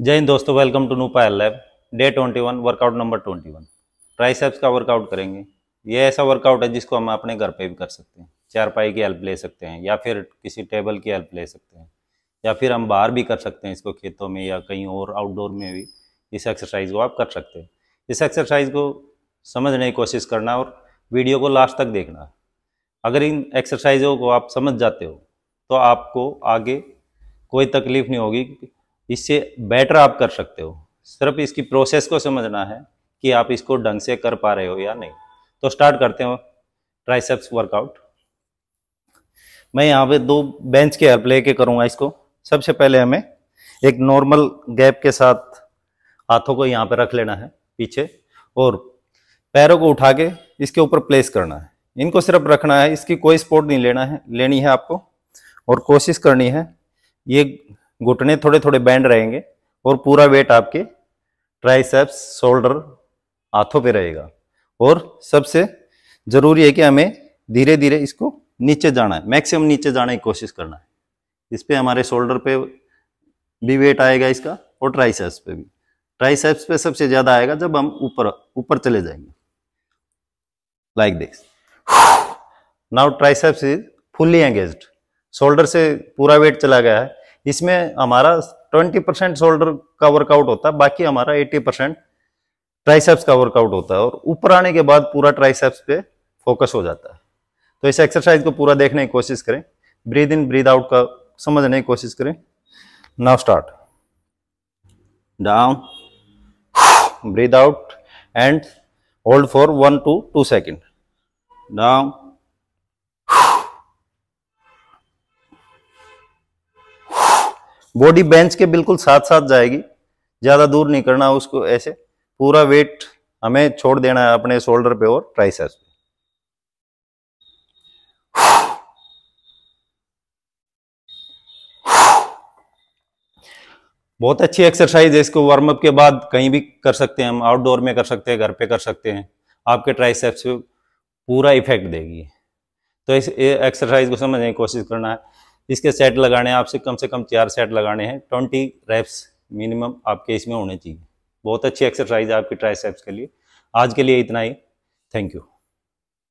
जय हिंद दोस्तों welcome to नूपा L lab day twenty one workout number twenty one triceps का वर्कआउट करेंगे ये ऐसा वर्कआउट है जिसको हम अपने घर पे भी कर सकते हैं चारपाई की हेल्प ले सकते हैं या फिर किसी टेबल की हेल्प ले सकते हैं या फिर हम बाहर भी कर सकते हैं इसको खेतों में या कहीं और आउटडोर में भी इस एक्सरसाइज को आप कर सकते हैं इस एक्सरसाइज को समझने की कोशिश करना और वीडियो को लास्ट तक देखना अगर इन एक्सरसाइजों को आप समझ जाते हो तो आपको आगे कोई तकलीफ नहीं होगी इससे बेटर आप कर सकते हो सिर्फ इसकी प्रोसेस को समझना है कि आप इसको ढंग से कर पा रहे हो या नहीं तो स्टार्ट करते हो ट्राइसेप्स वर्कआउट मैं यहाँ पे दो बेंच के हेल्प लेके करूँगा इसको सबसे पहले हमें एक नॉर्मल गैप के साथ हाथों को यहाँ पे रख लेना है पीछे और पैरों को उठा के इसके ऊपर प्लेस करना है इनको सिर्फ रखना है इसकी कोई स्पोर्ट नहीं लेना है लेनी है आपको और कोशिश करनी है ये घुटने थोड़े थोड़े बैंड रहेंगे और पूरा वेट आपके ट्राइसेप्स शोल्डर हाथों पे रहेगा और सबसे ज़रूरी है कि हमें धीरे धीरे इसको नीचे जाना है मैक्सिमम नीचे जाने की कोशिश करना है इस पर हमारे शोल्डर पे भी वेट आएगा इसका और ट्राइसेप्स पे भी ट्राइसेप्स पे सबसे ज़्यादा आएगा जब हम ऊपर ऊपर चले जाएंगे like this now triceps is fully engaged shoulder से पूरा वेट चला गया है इसमें हमारा 20 परसेंट शोल्डर का वर्कआउट होता है बाकी हमारा 80 परसेंट ट्राइसेप्स का वर्कआउट होता है और ऊपर आने के बाद पूरा ट्राइसेप्स पे फोकस हो जाता है तो इस एक्सरसाइज को पूरा देखने की कोशिश करें ब्रीद इन ब्रीद आउट का समझने की कोशिश करें now start down breathe out and hold for one two two second down body bench के बिल्कुल साथ साथ जाएगी ज़्यादा दूर नहीं करना उसको ऐसे पूरा वेट हमें छोड़ देना है अपने शोल्डर पे और ट्राइसेप्स पे बहुत अच्छी एक्सरसाइज है इसको वार्म अप के बाद कहीं भी कर सकते हैं हम आउटडोर में कर सकते हैं घर पे कर सकते हैं आपके ट्राइसेप्स पे पूरा इफेक्ट देगी तो इस एक्सरसाइज को समझने की कोशिश करना है इसके सेट लगाने हैं आपसे कम से कम चार सेट लगाने हैं ट्वेंटी रेप्स मिनिमम आपके इसमें होने चाहिए बहुत अच्छी एक्सरसाइज है आपकी ट्राई के लिए आज के लिए इतना ही थैंक यू